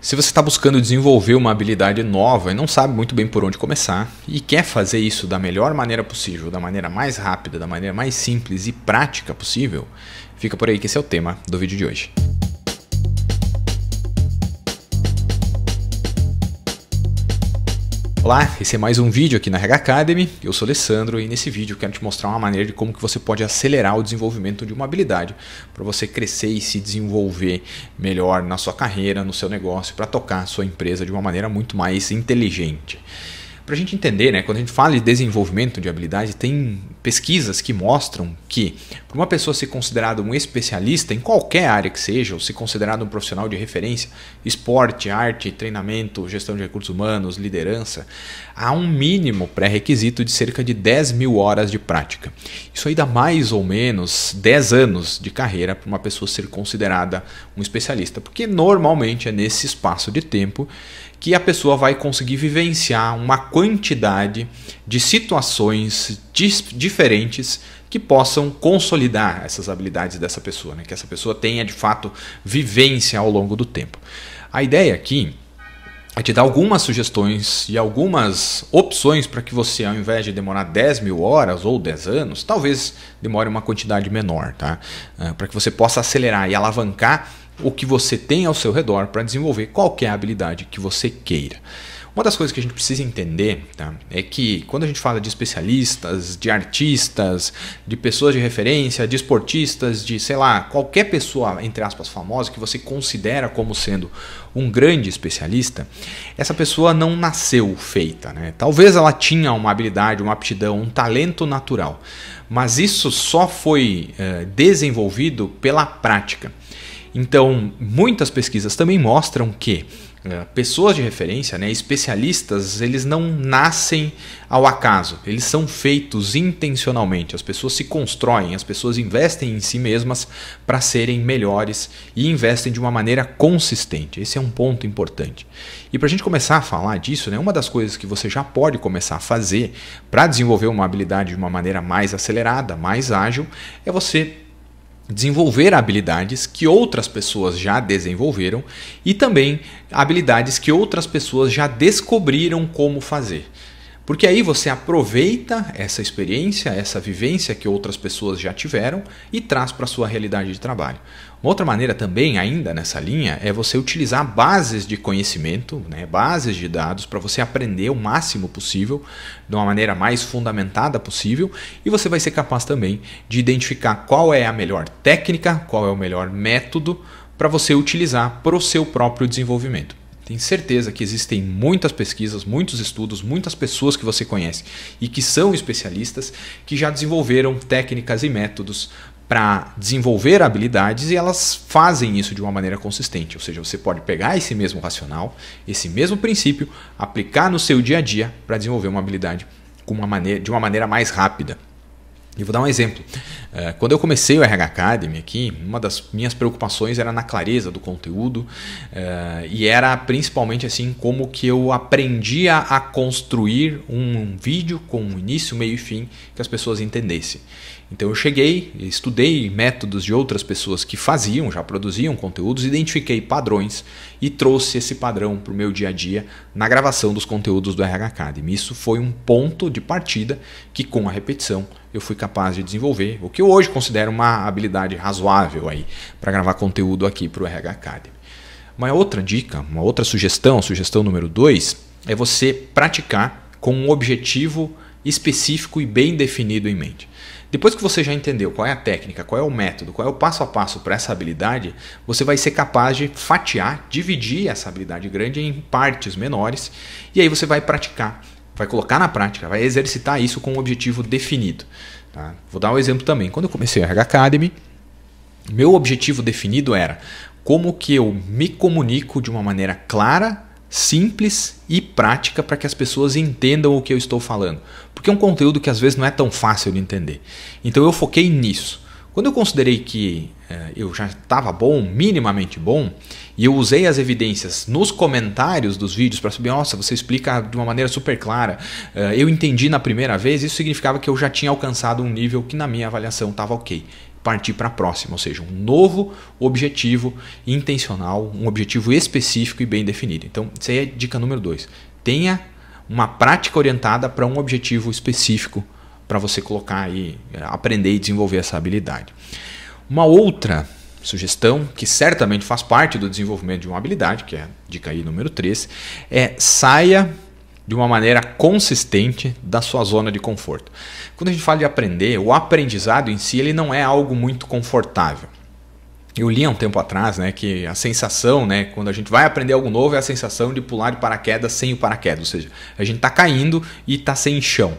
Se você está buscando desenvolver uma habilidade nova e não sabe muito bem por onde começar e quer fazer isso da melhor maneira possível, da maneira mais rápida, da maneira mais simples e prática possível, fica por aí que esse é o tema do vídeo de hoje. Olá, esse é mais um vídeo aqui na Reg Academy. Eu sou Alessandro e nesse vídeo quero te mostrar uma maneira de como que você pode acelerar o desenvolvimento de uma habilidade para você crescer e se desenvolver melhor na sua carreira, no seu negócio, para tocar a sua empresa de uma maneira muito mais inteligente para a gente entender, né, quando a gente fala de desenvolvimento de habilidade, tem pesquisas que mostram que para uma pessoa ser considerada um especialista em qualquer área que seja, ou ser considerado um profissional de referência, esporte, arte, treinamento, gestão de recursos humanos, liderança, há um mínimo pré-requisito de cerca de 10 mil horas de prática. Isso aí dá mais ou menos 10 anos de carreira para uma pessoa ser considerada um especialista, porque normalmente é nesse espaço de tempo que a pessoa vai conseguir vivenciar uma quantidade de situações diferentes que possam consolidar essas habilidades dessa pessoa, né? que essa pessoa tenha de fato vivência ao longo do tempo. A ideia aqui é te dar algumas sugestões e algumas opções para que você, ao invés de demorar 10 mil horas ou 10 anos, talvez demore uma quantidade menor, tá? Ah, para que você possa acelerar e alavancar o que você tem ao seu redor para desenvolver qualquer habilidade que você queira. Uma das coisas que a gente precisa entender tá, é que quando a gente fala de especialistas, de artistas, de pessoas de referência, de esportistas, de sei lá, qualquer pessoa, entre aspas, famosa que você considera como sendo um grande especialista, essa pessoa não nasceu feita. Né? Talvez ela tinha uma habilidade, uma aptidão, um talento natural, mas isso só foi é, desenvolvido pela prática. Então, muitas pesquisas também mostram que eh, pessoas de referência, né, especialistas, eles não nascem ao acaso, eles são feitos intencionalmente. As pessoas se constroem, as pessoas investem em si mesmas para serem melhores e investem de uma maneira consistente. Esse é um ponto importante. E para a gente começar a falar disso, né, uma das coisas que você já pode começar a fazer para desenvolver uma habilidade de uma maneira mais acelerada, mais ágil, é você desenvolver habilidades que outras pessoas já desenvolveram e também habilidades que outras pessoas já descobriram como fazer. Porque aí você aproveita essa experiência, essa vivência que outras pessoas já tiveram e traz para a sua realidade de trabalho. Uma outra maneira também, ainda nessa linha, é você utilizar bases de conhecimento, né, bases de dados, para você aprender o máximo possível, de uma maneira mais fundamentada possível, e você vai ser capaz também de identificar qual é a melhor técnica, qual é o melhor método para você utilizar para o seu próprio desenvolvimento. Tenho certeza que existem muitas pesquisas, muitos estudos, muitas pessoas que você conhece e que são especialistas que já desenvolveram técnicas e métodos para desenvolver habilidades e elas fazem isso de uma maneira consistente. Ou seja, você pode pegar esse mesmo racional, esse mesmo princípio, aplicar no seu dia a dia para desenvolver uma habilidade uma maneira, de uma maneira mais rápida. E vou dar um exemplo. É, quando eu comecei o RH Academy aqui, uma das minhas preocupações era na clareza do conteúdo é, e era principalmente assim como que eu aprendia a construir um vídeo com um início, meio e fim que as pessoas entendessem. Então eu cheguei, estudei métodos de outras pessoas que faziam, já produziam conteúdos, identifiquei padrões e trouxe esse padrão para o meu dia a dia na gravação dos conteúdos do RH Academy. Isso foi um ponto de partida que, com a repetição, eu fui capaz de desenvolver, o que eu hoje considero uma habilidade razoável aí para gravar conteúdo aqui para o RH Academy. Uma outra dica, uma outra sugestão, sugestão número 2, é você praticar com um objetivo específico e bem definido em mente. Depois que você já entendeu qual é a técnica, qual é o método, qual é o passo a passo para essa habilidade, você vai ser capaz de fatiar, dividir essa habilidade grande em partes menores e aí você vai praticar, vai colocar na prática, vai exercitar isso com um objetivo definido. Tá? Vou dar um exemplo também. Quando eu comecei a RH Academy, meu objetivo definido era como que eu me comunico de uma maneira clara simples e prática para que as pessoas entendam o que eu estou falando, porque é um conteúdo que às vezes não é tão fácil de entender. Então eu foquei nisso. Quando eu considerei que eh, eu já estava bom, minimamente bom, e eu usei as evidências nos comentários dos vídeos para subir, nossa, você explica de uma maneira super clara, eh, eu entendi na primeira vez, isso significava que eu já tinha alcançado um nível que na minha avaliação estava ok partir para a próxima, ou seja, um novo objetivo intencional, um objetivo específico e bem definido. Então, isso aí é dica número dois. Tenha uma prática orientada para um objetivo específico para você colocar aí, eh, aprender e desenvolver essa habilidade. Uma outra sugestão, que certamente faz parte do desenvolvimento de uma habilidade, que é a dica aí número 3, é saia de uma maneira consistente da sua zona de conforto. Quando a gente fala de aprender, o aprendizado em si ele não é algo muito confortável. Eu li há um tempo atrás, né, que a sensação, né, quando a gente vai aprender algo novo é a sensação de pular de paraquedas sem o paraquedas, ou seja, a gente está caindo e está sem chão.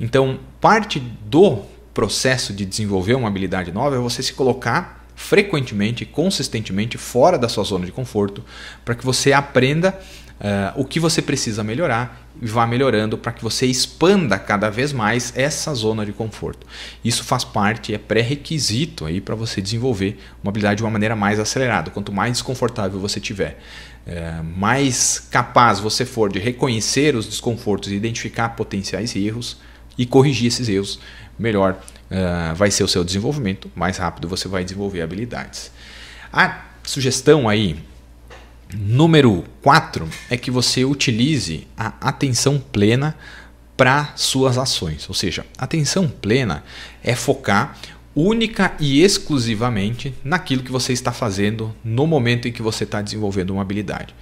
Então, parte do processo de desenvolver uma habilidade nova é você se colocar frequentemente, consistentemente fora da sua zona de conforto, para que você aprenda uh, o que você precisa melhorar e vá melhorando para que você expanda cada vez mais essa zona de conforto. Isso faz parte, é pré-requisito aí para você desenvolver uma habilidade de uma maneira mais acelerada. Quanto mais desconfortável você tiver, eh, mais capaz você for de reconhecer os desconfortos e identificar potenciais erros e corrigir esses erros, melhor eh, vai ser o seu desenvolvimento, mais rápido você vai desenvolver habilidades. A sugestão aí Número 4 é que você utilize a atenção plena para suas ações. Ou seja, atenção plena é focar única e exclusivamente naquilo que você está fazendo no momento em que você está desenvolvendo uma habilidade.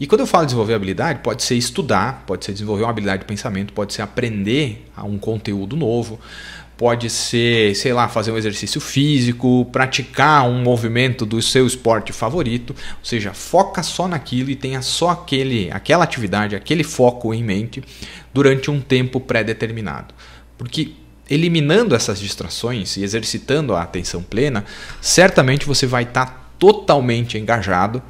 E quando eu falo desenvolver habilidade, pode ser estudar, pode ser desenvolver uma habilidade de pensamento, pode ser aprender um conteúdo novo, pode ser, sei lá, fazer um exercício físico, praticar um movimento do seu esporte favorito, ou seja, foca só naquilo e tenha só aquele, aquela atividade, aquele foco em mente durante um tempo pré-determinado. Porque eliminando essas distrações e exercitando a atenção plena, certamente você vai estar tá totalmente engajado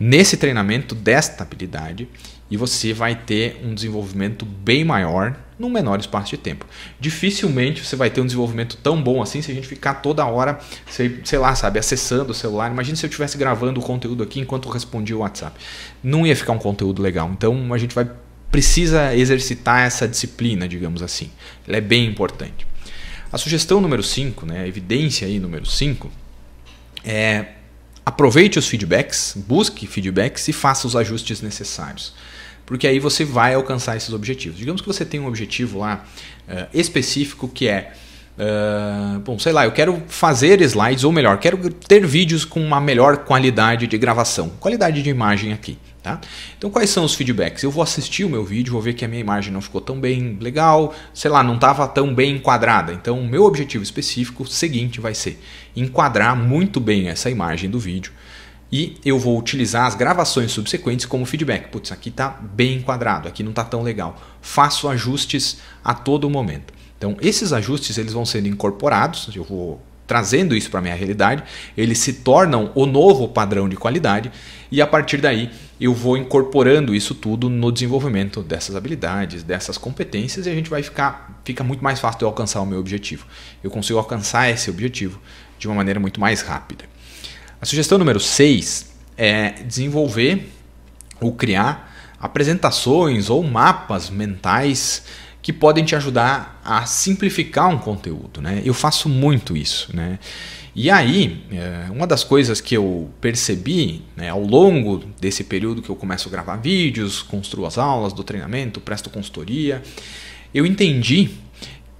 nesse treinamento desta habilidade e você vai ter um desenvolvimento bem maior num menor espaço de tempo. Dificilmente você vai ter um desenvolvimento tão bom assim se a gente ficar toda hora, sei, sei lá, sabe, acessando o celular. Imagina se eu estivesse gravando o conteúdo aqui enquanto eu respondia o WhatsApp. Não ia ficar um conteúdo legal. Então a gente vai precisa exercitar essa disciplina, digamos assim. Ela é bem importante. A sugestão número 5, né, a evidência aí número 5, é aproveite os feedbacks, busque feedbacks e faça os ajustes necessários. Porque aí você vai alcançar esses objetivos. Digamos que você tem um objetivo lá uh, específico que é. Uh, bom, sei lá, eu quero fazer slides, ou melhor, quero ter vídeos com uma melhor qualidade de gravação, qualidade de imagem aqui. Tá? Então, quais são os feedbacks? Eu vou assistir o meu vídeo, vou ver que a minha imagem não ficou tão bem legal, sei lá, não estava tão bem enquadrada. Então, o meu objetivo específico seguinte vai ser enquadrar muito bem essa imagem do vídeo e eu vou utilizar as gravações subsequentes como feedback. Putz, aqui está bem enquadrado, aqui não está tão legal. Faço ajustes a todo momento. Então, esses ajustes eles vão sendo incorporados, eu vou trazendo isso para a minha realidade, eles se tornam o novo padrão de qualidade e a partir daí eu vou incorporando isso tudo no desenvolvimento dessas habilidades, dessas competências e a gente vai ficar fica muito mais fácil de eu alcançar o meu objetivo. Eu consigo alcançar esse objetivo de uma maneira muito mais rápida. A sugestão número 6 é desenvolver ou criar apresentações ou mapas mentais que podem te ajudar a simplificar um conteúdo. Né? Eu faço muito isso. Né? E aí, eh, uma das coisas que eu percebi né, ao longo desse período que eu começo a gravar vídeos, construo as aulas do treinamento, presto consultoria, eu entendi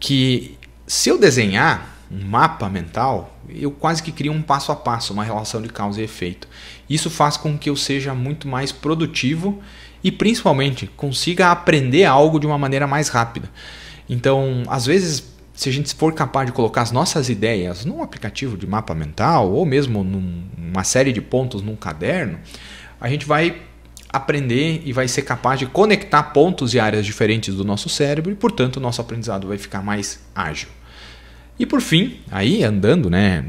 que se eu desenhar um mapa mental, eu quase que crio um passo a passo, uma relação de causa e efeito. Isso faz com que eu seja muito mais produtivo e principalmente consiga aprender algo de uma maneira mais rápida. Então, às vezes, se a gente for capaz de colocar as nossas ideias num aplicativo de mapa mental ou mesmo numa série de pontos num caderno, a gente vai aprender e vai ser capaz de conectar pontos e áreas diferentes do nosso cérebro e, portanto, o nosso aprendizado vai ficar mais ágil. E por fim, aí andando, né,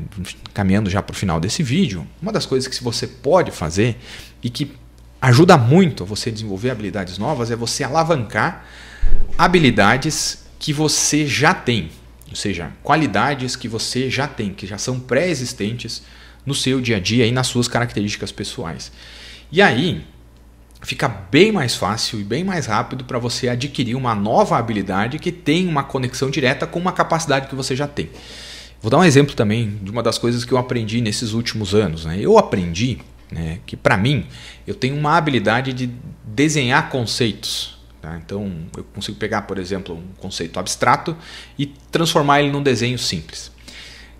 caminhando já para o final desse vídeo, uma das coisas que você pode fazer e que ajuda muito a você desenvolver habilidades novas é você alavancar habilidades que você já tem, ou seja, qualidades que você já tem, que já são pré-existentes no seu dia a dia e nas suas características pessoais. E aí, fica bem mais fácil e bem mais rápido para você adquirir uma nova habilidade que tem uma conexão direta com uma capacidade que você já tem. Vou dar um exemplo também de uma das coisas que eu aprendi nesses últimos anos. Né? Eu aprendi né, que, para mim, eu tenho uma habilidade de desenhar conceitos. Tá? Então, eu consigo pegar, por exemplo, um conceito abstrato e transformar ele num desenho simples.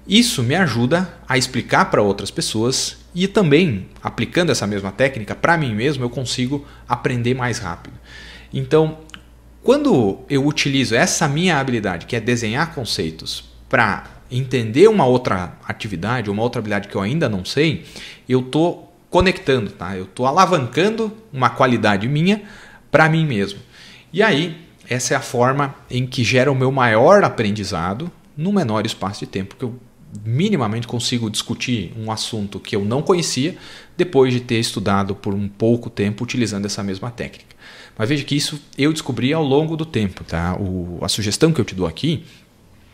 Isso me ajuda a explicar para outras pessoas e também, aplicando essa mesma técnica para mim mesmo, eu consigo aprender mais rápido. Então, quando eu utilizo essa minha habilidade, que é desenhar conceitos, para entender uma outra atividade, uma outra habilidade que eu ainda não sei, eu estou conectando, tá? eu estou alavancando uma qualidade minha para mim mesmo. E aí, essa é a forma em que gera o meu maior aprendizado no menor espaço de tempo que eu minimamente consigo discutir um assunto que eu não conhecia depois de ter estudado por um pouco tempo utilizando essa mesma técnica. Mas veja que isso eu descobri ao longo do tempo, tá? O, a sugestão que eu te dou aqui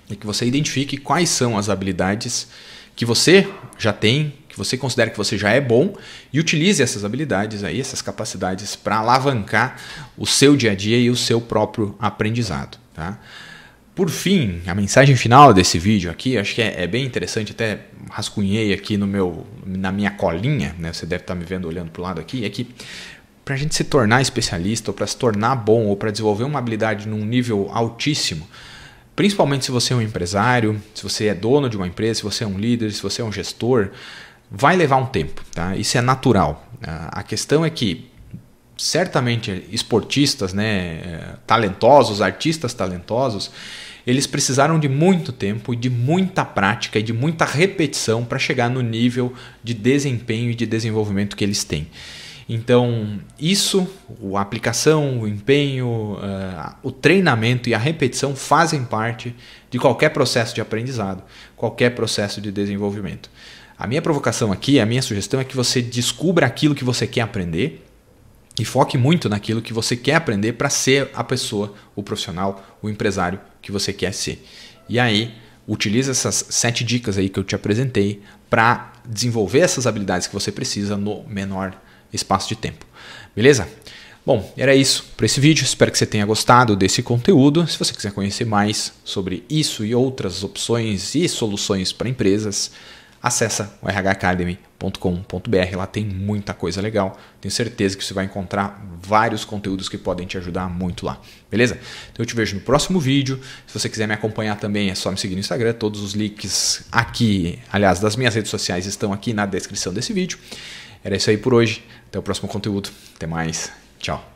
é que você identifique quais são as habilidades que você já tem, que você considera que você já é bom e utilize essas habilidades aí, essas capacidades para alavancar o seu dia a dia e o seu próprio aprendizado, tá? Por fim, a mensagem final desse vídeo aqui, acho que é, é, bem interessante, até rascunhei aqui no meu, na minha colinha, né? você deve estar me vendo olhando para o lado aqui, é que para a gente se tornar especialista, ou para se tornar bom, ou para desenvolver uma habilidade num nível altíssimo, principalmente se você é um empresário, se você é dono de uma empresa, se você é um líder, se você é um gestor, vai levar um tempo, tá? Isso é natural. Ah, a questão é que certamente esportistas, né, eh, talentosos, artistas talentosos, eles precisaram de muito tempo, e de muita prática e de muita repetição para chegar no nível de desempenho e de desenvolvimento que eles têm. Então, isso, a aplicação, o empenho, eh, o treinamento e a repetição fazem parte de qualquer processo de aprendizado, qualquer processo de desenvolvimento. A minha provocação aqui, a minha sugestão é que você descubra aquilo que você quer aprender, e foque muito naquilo que você quer aprender para ser a pessoa, o profissional, o empresário que você quer ser. E aí, utilize essas sete dicas aí que eu te apresentei para desenvolver essas habilidades que você precisa no menor espaço de tempo. Beleza? Bom, era isso para esse vídeo. Espero que você tenha gostado desse conteúdo. Se você quiser conhecer mais sobre isso e outras opções e soluções para empresas, acessa o rhacademy.com.br. Lá tem muita coisa legal. Tenho certeza que você vai encontrar vários conteúdos que podem te ajudar muito lá. Beleza? Então eu te vejo no próximo vídeo. Se você quiser me acompanhar também, é só me seguir no Instagram. Todos os links aqui, aliás, das minhas redes sociais estão aqui na descrição desse vídeo. Era isso aí por hoje. Até o próximo conteúdo. Até mais. Tchau.